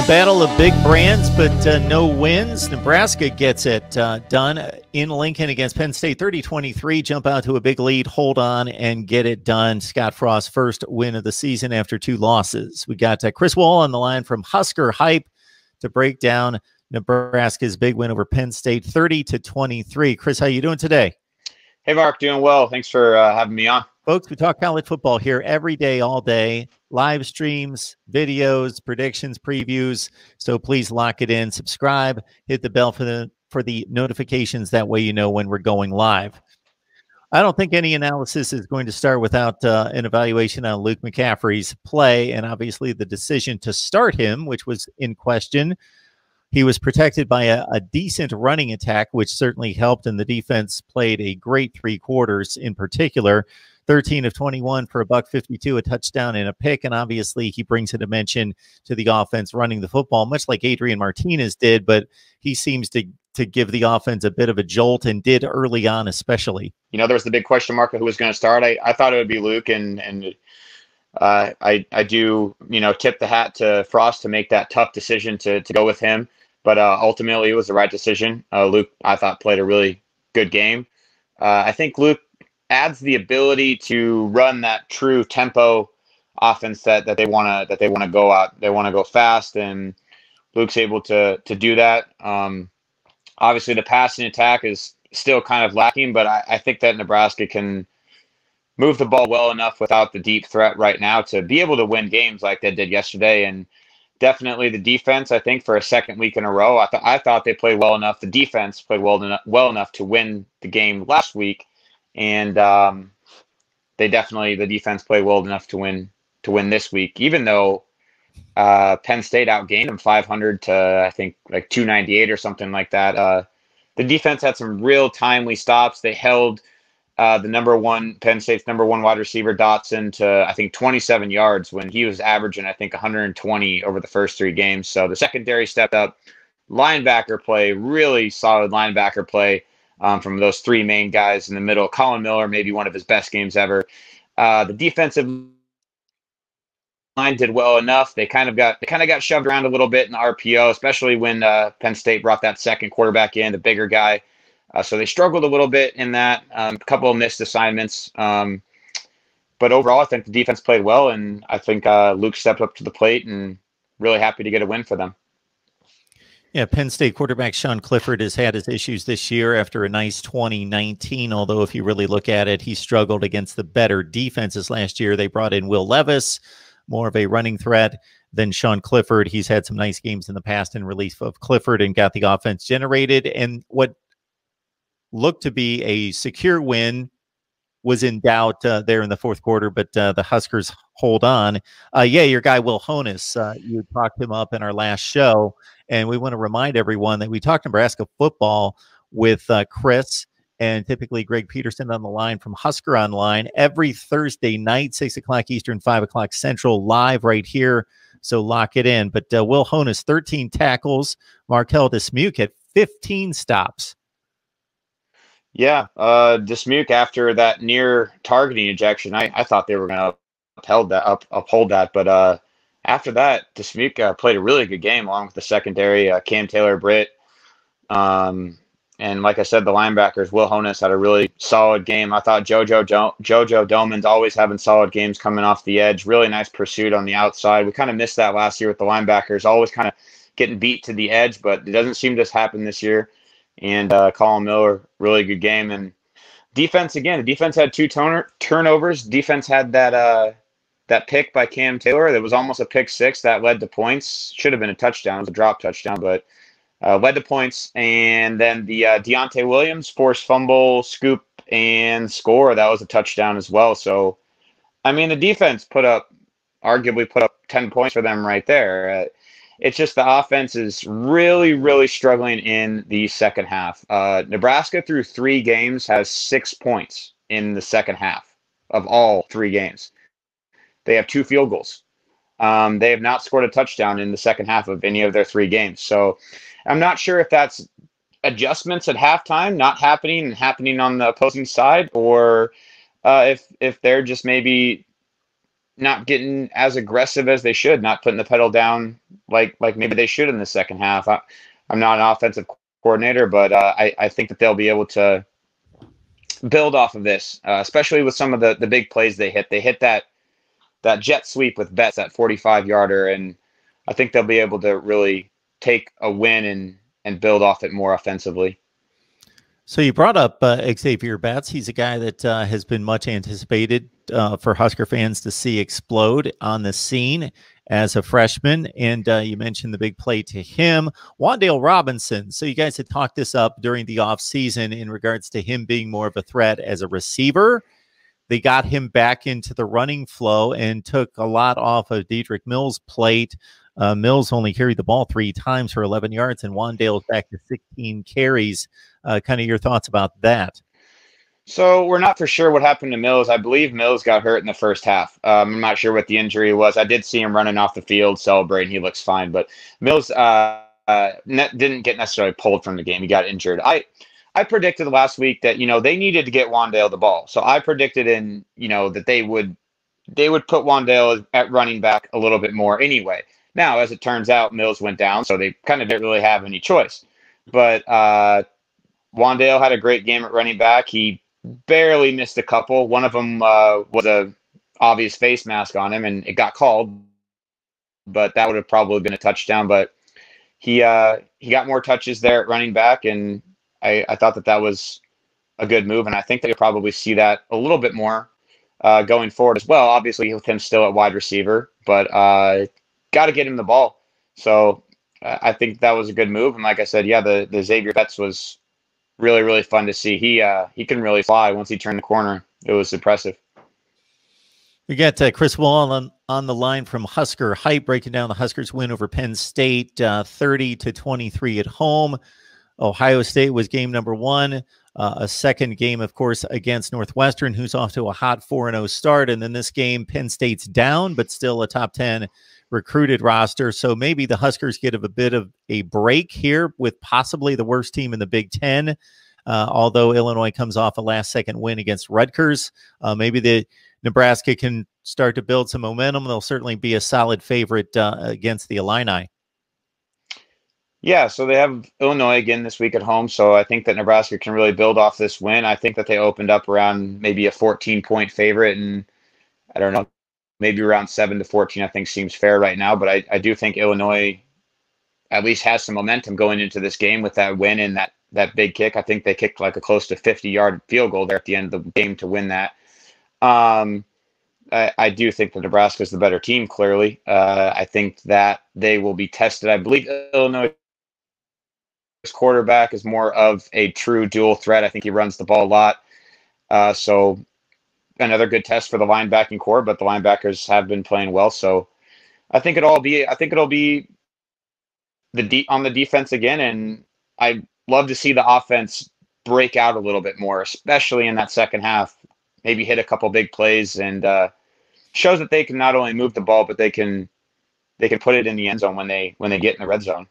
the battle of big brands, but uh, no wins. Nebraska gets it uh, done in Lincoln against Penn State 30 23. Jump out to a big lead, hold on, and get it done. Scott Frost's first win of the season after two losses. We got uh, Chris Wall on the line from Husker Hype to break down Nebraska's big win over Penn State 30 to 23. Chris, how you doing today? Hey, Mark, doing well. Thanks for uh, having me on. Folks, we talk college football here every day, all day, live streams, videos, predictions, previews. So please lock it in, subscribe, hit the bell for the for the notifications. That way you know when we're going live. I don't think any analysis is going to start without uh, an evaluation on Luke McCaffrey's play and obviously the decision to start him, which was in question. He was protected by a, a, decent running attack, which certainly helped, and the defense played a great three quarters in particular. 13 of 21 for a buck 52, a touchdown and a pick. And obviously, he brings a dimension to the offense running the football, much like Adrian Martinez did, but he seems to to give the offense a bit of a jolt and did early on, especially. You know, there was the big question mark of who was going to start. I, I thought it would be Luke, and and uh, I I do you know tip the hat to Frost to make that tough decision to to go with him. But uh, ultimately, it was the right decision. Uh, Luke, I thought, played a really good game. Uh, I think Luke adds the ability to run that true tempo offense that, that they want to that they want to go out they want to go fast and Luke's able to to do that um, obviously the passing attack is still kind of lacking but I, I, think that Nebraska can move the ball well enough without the deep threat right now to be able to win games like they did yesterday and definitely the defense I think for a second week in a row I, th- I thought they played well enough the defense played well, en- well enough to win the game last week and um, they definitely the defense played well enough to win to win this week. Even though uh, Penn State outgained them 500 to I think like 298 or something like that. Uh, the defense had some real timely stops. They held uh, the number one Penn State's number one wide receiver Dotson to I think 27 yards when he was averaging I think 120 over the first three games. So the secondary stepped up. Linebacker play, really solid linebacker play um, from those three main guys in the middle. Colin Miller, maybe one of his best games ever. Uh, the defensive line did well enough. They kind of got they kind of got shoved around a little bit in the RPO, especially when uh, Penn State brought that second quarterback in, the bigger guy. Uh, so they struggled a little bit in that. Um, a couple of missed assignments. Um, but overall, I think the defense played well, and I think uh, Luke stepped up to the plate and really happy to get a win for them. Yeah, Penn State quarterback Sean Clifford has had his issues this year after a nice 2019. Although, if you really look at it, he struggled against the better defenses last year. They brought in Will Levis, more of a running threat than Sean Clifford. He's had some nice games in the past in relief of Clifford and got the offense generated. And what looked to be a secure win was in doubt uh, there in the fourth quarter, but uh, the Huskers hold on. Uh, yeah, your guy Will Honus, uh, you talked him up in our last show, and we want to remind everyone that we talked Nebraska football with uh, Chris and typically Greg Peterson on the line from Husker Online every Thursday night, six o'clock Eastern, five o'clock Central, live right here. So lock it in. But uh, Will Honus, 13 tackles. Markel Dismuke had 15 stops yeah, uh, Dismuke after that near targeting ejection, I, I thought they were going to upheld that up, uphold that, but uh, after that, Dismuke uh, played a really good game along with the secondary, uh, Cam Taylor Britt, um, and like I said, the linebackers Will Honus had a really solid game. I thought JoJo jo- JoJo Doman's always having solid games coming off the edge. Really nice pursuit on the outside. We kind of missed that last year with the linebackers, always kind of getting beat to the edge, but it doesn't seem to happen this year and uh, Colin Miller, really good game. And defense again, the defense had two toner, turnovers. Defense had that uh, that pick by Cam Taylor that was almost a pick six that led to points. Should have been a touchdown, it was a drop touchdown, but uh, led to points. And then the uh, Deontay Williams forced fumble, scoop, and score. That was a touchdown as well. So, I mean, the defense put up arguably put up ten points for them right there. Uh, it's just the offense is really, really struggling in the second half. Uh, Nebraska, through three games, has six points in the second half of all three games. They have two field goals. Um, they have not scored a touchdown in the second half of any of their three games. So I'm not sure if that's adjustments at halftime not happening and happening on the opposing side or uh, if if they're just maybe not getting as aggressive as they should, not putting the pedal down like like maybe they should in the second half. I, am not an offensive coordinator, but uh, I I think that they'll be able to build off of this, uh, especially with some of the the big plays they hit. They hit that that jet sweep with Betts that 45 yarder, and I think they'll be able to really take a win and and build off it more offensively. So you brought up uh, Xavier Batts. He's a guy that uh, has been much anticipated uh, for Husker fans to see explode on the scene as a freshman. And uh, you mentioned the big play to him, Wandale Robinson. So you guys had talked this up during the offseason in regards to him being more of a threat as a receiver. They got him back into the running flow and took a lot off of Diedrich Mills' plate uh, Mills only carried the ball three times for 11 yards, and Wandale's back to 16 carries. Uh, kind of your thoughts about that? So we're not for sure what happened to Mills. I believe Mills got hurt in the first half. Um, I'm not sure what the injury was. I did see him running off the field celebrating. He looks fine, but Mills uh, uh, ne- didn't get necessarily pulled from the game. He got injured. I I predicted last week that you know they needed to get Wandale the ball, so I predicted in you know that they would they would put Wandale at running back a little bit more anyway. Now, as it turns out, Mills went down, so they kind of didn't really have any choice. But uh, Wandale had a great game at running back. He barely missed a couple. One of them uh, was a obvious face mask on him, and it got called. But that would have probably been a touchdown. But he uh, he got more touches there at running back, and I, I thought that that was a good move. And I think that you'll probably see that a little bit more uh, going forward as well. Obviously, with him still at wide receiver, but uh, got to get him the ball. So uh, I think that was a good move. And like I said, yeah, the, the Xavier Betts was really, really fun to see. He, uh, he can really fly once he turned the corner. It was impressive. We got uh, Chris Wall on, on the line from Husker Hype, breaking down the Huskers win over Penn State, uh, 30 to 23 at home. Ohio State was game number one. Uh, a second game, of course, against Northwestern, who's off to a hot 4 0 start. And then this game, Penn State's down, but still a top 10 recruited roster. So maybe the Huskers get a bit of a break here with possibly the worst team in the Big Ten. Uh, although Illinois comes off a last second win against Rutgers, uh, maybe the Nebraska can start to build some momentum. They'll certainly be a solid favorite uh, against the Illini. Yeah, so they have Illinois again this week at home. So I think that Nebraska can really build off this win. I think that they opened up around maybe a 14 point favorite, and I don't know, maybe around seven to 14, I think seems fair right now. But I, I do think Illinois at least has some momentum going into this game with that win and that, that big kick. I think they kicked like a close to 50 yard field goal there at the end of the game to win that. Um, I, I, do think that Nebraska is the better team, clearly. Uh, I think that they will be tested. I believe Illinois quarterback is more of a true dual threat. I think he runs the ball a lot. Uh, so another good test for the linebacking core, but the linebackers have been playing well. So I think it'll be I think it'll be the deep on the defense again, and I love to see the offense break out a little bit more, especially in that second half. Maybe hit a couple big plays and uh, shows that they can not only move the ball, but they can they can put it in the end zone when they when they get in the red zone.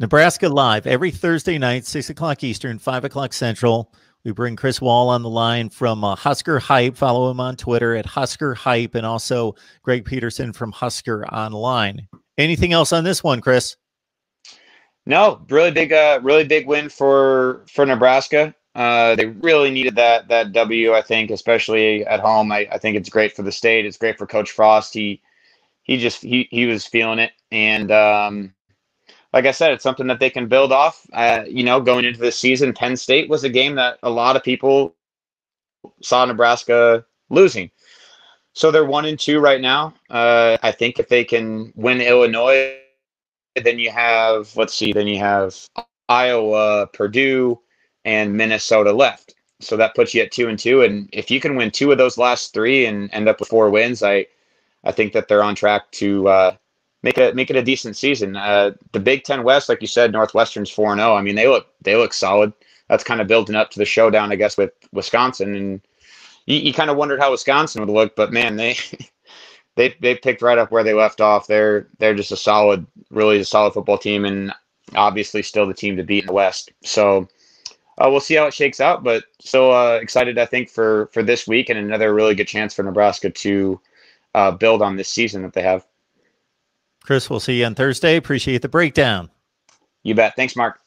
Nebraska Live every Thursday night, six o'clock Eastern, five o'clock Central. We bring Chris Wall on the line from uh, Husker Hype. Follow him on Twitter at Husker Hype and also Greg Peterson from Husker Online. Anything else on this one, Chris? No, really big, uh, really big win for for Nebraska. Uh, they really needed that that W, I think, especially at home. I, I think it's great for the state. It's great for Coach Frost. He he just he he was feeling it, and um, like I said, it's something that they can build off. Uh, you know, going into the season, Penn State was a game that a lot of people saw Nebraska losing. So they're one and two right now. Uh, I think if they can win Illinois, then you have let's see, then you have Iowa, Purdue, and Minnesota left. So that puts you at two and two. And if you can win two of those last three and end up with four wins, I I think that they're on track to uh, make it make it a decent season. Uh, the Big Ten West, like you said, Northwestern's zero. Oh. I mean, they look they look solid. That's kind of building up to the showdown, I guess, with Wisconsin. And you, you kind of wondered how Wisconsin would look, but man, they they they picked right up where they left off. They're they're just a solid, really a solid football team, and obviously still the team to beat in the West. So. Uh, we'll see how it shakes out, but so uh, excited, I think, for for this week and another really good chance for Nebraska to uh, build on this season that they have. Chris, we'll see you on Thursday. Appreciate the breakdown. You bet. Thanks, Mark.